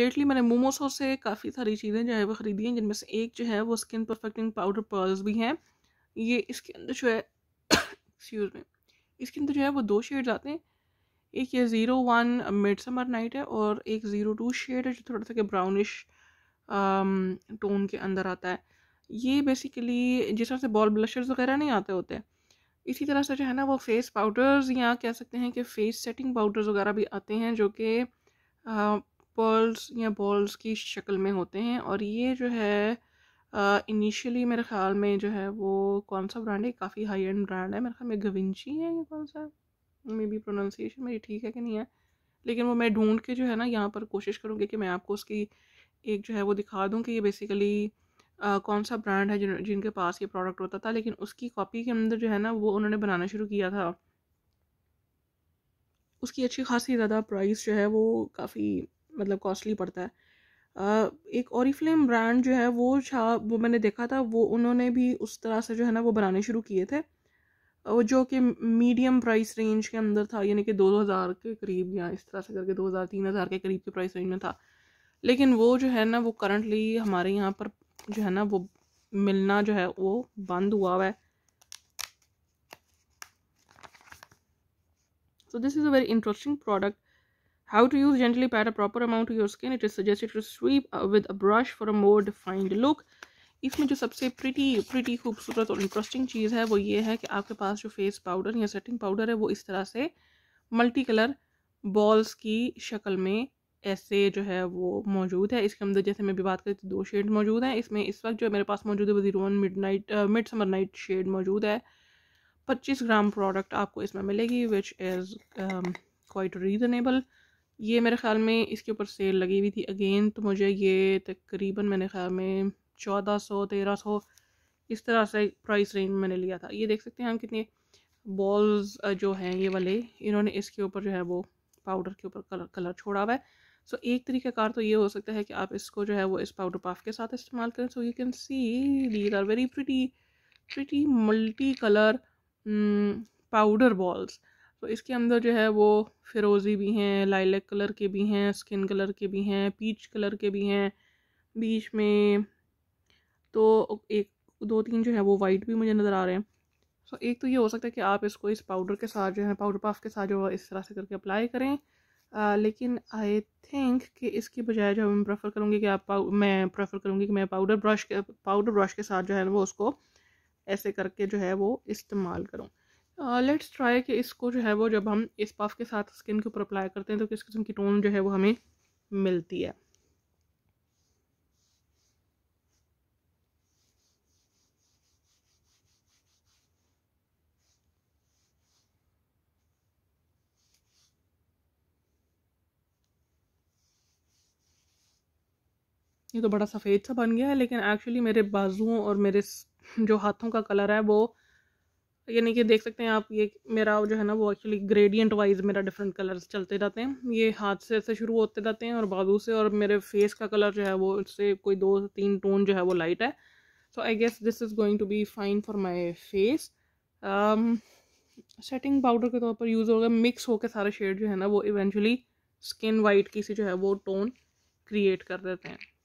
Lately मैंने मोमो से काफ़ी सारी चीज़ें जो है वो ख़रीदी हैं जिनमें से एक जो है वो स्किन परफेक्टिंग पाउडर पर्ल्स भी हैं ये इसके अंदर जो है एक्सक्यूज़ में इसके अंदर जो है वो दो शेड्स आते हैं एक ये zero one mid summer night है और एक ज़ीरो टू शेड है जो थोड़ा सा कि ब्राउनिश टोन um, के अंदर आता है ये बेसिकली जिस तरह से बॉल ब्लशर्स वगैरह नहीं आते होते इसी तरह से जो है ना वो फेस पाउडर्स या कह सकते हैं कि फ़ेस सेटिंग पाउडर्स वगैरह भी आते हैं जो कि uh, पर्ल्स या बॉल्स की शक्ल में होते हैं और ये जो है इनिशियली मेरे ख्याल में जो है वो कौन सा ब्रांड है काफ़ी हाई एंड ब्रांड है मेरे ख्याल में गविंची है या कौन सा मे बी प्रोनाउंसिएशन मेरी ठीक है कि नहीं है लेकिन वो मैं ढूंढ के जो है ना यहाँ पर कोशिश करूँगी कि मैं आपको उसकी एक जो है वो दिखा दूँ कि ये बेसिकली uh, कौन सा ब्रांड है जिन जिनके पास ये प्रोडक्ट होता था लेकिन उसकी कॉपी के अंदर जो है ना वो उन्होंने बनाना शुरू किया था उसकी अच्छी खासी ज़्यादा प्राइस जो है वो काफ़ी मतलब कॉस्टली पड़ता है एक और ब्रांड जो है वो छा वो मैंने देखा था वो उन्होंने भी उस तरह से जो है ना वो बनाने शुरू किए थे जो कि मीडियम प्राइस रेंज के अंदर था यानी कि दो दो हज़ार के करीब या इस तरह से करके दो हज़ार तीन हज़ार के करीब के प्राइस रेंज में था लेकिन वो जो है ना वो करंटली हमारे यहाँ पर जो है ना वो मिलना जो है वो बंद हुआ हुआ है so this is a very interesting product How to use gently pat a proper amount to your skin. It is suggested to sweep uh, with a brush for a more defined look. इसमें जो सबसे pretty pretty खूबसूरत और interesting चीज़ है वो ये है कि आपके पास जो फेस पाउडर या सेटिंग पाउडर है वो इस तरह से मल्टी कलर बॉल्स की शक्ल में ऐसे जो है वो मौजूद है इसके अंदर जैसे मैं भी बात करी तो दो शेड मौजूद हैं इसमें इस वक्त जो मेरे पास मौजूद है वो zero one mid night mid summer night shade मौजूद है पच्चीस ग्राम प्रोडक्ट आपको इसमें मिलेगी विच इज़ क्वाइट रीज़नेबल ये मेरे ख़्याल में इसके ऊपर सेल लगी हुई थी अगेन तो मुझे ये तकरीबन मैंने ख्याल में चौदह सौ तेरह सौ इस तरह से प्राइस रेंज मैंने लिया था ये देख सकते हैं हम कितने बॉल्स जो हैं ये वाले इन्होंने इसके ऊपर जो है वो पाउडर के ऊपर कलर कलर छोड़ा हुआ है सो एक एक तरीकाकार तो ये हो सकता है कि आप इसको जो है वो इस पाउडर पाफ के साथ इस्तेमाल करें so you can see these are very pretty pretty multi colour powder balls तो इसके अंदर जो है वो फिरोज़ी भी हैं लाइलेक कलर के भी हैं स्किन कलर के भी हैं पीच कलर के भी हैं बीच में तो एक दो तीन जो है वो वाइट भी मुझे नज़र आ रहे हैं सो एक तो ये हो सकता है कि आप इसको इस पाउडर के साथ जो है पाउडर पाफ के साथ जो इस तरह से करके अप्लाई करें आ, लेकिन आई थिंक कि इसकी बजाय जो मैं प्रेफर करूँगी कि आप मैं प्रेफर करूँगी कि मैं पाउडर ब्रश के पाउडर ब्रश के साथ जो है वो उसको ऐसे करके जो है वो इस्तेमाल करूँ लेट्स ट्राई कि इसको जो है वो जब हम इस पफ के साथ स्किन के ऊपर अप्लाई करते हैं तो किस किस्म की टोन जो है वो हमें मिलती है ये तो बड़ा सफ़ेद सा बन गया है लेकिन एक्चुअली मेरे बाजुओं और मेरे जो हाथों का कलर है वो यानी कि देख सकते हैं आप ये मेरा जो है ना वो एक्चुअली ग्रेडियंट वाइज मेरा डिफरेंट कलर्स चलते जाते हैं ये हाथ से ऐसे शुरू होते जाते हैं और बाजू से और मेरे फेस का कलर जो है वो इससे कोई दो तीन टोन जो है वो लाइट है so I guess this is going to be fine for my face setting powder के तौर पर यूज़ होगा मिक्स होकर सारे शेड जो है ना वो इवेंचुअली स्किन वाइट की सी जो है वो टोन क्रिएट कर देते हैं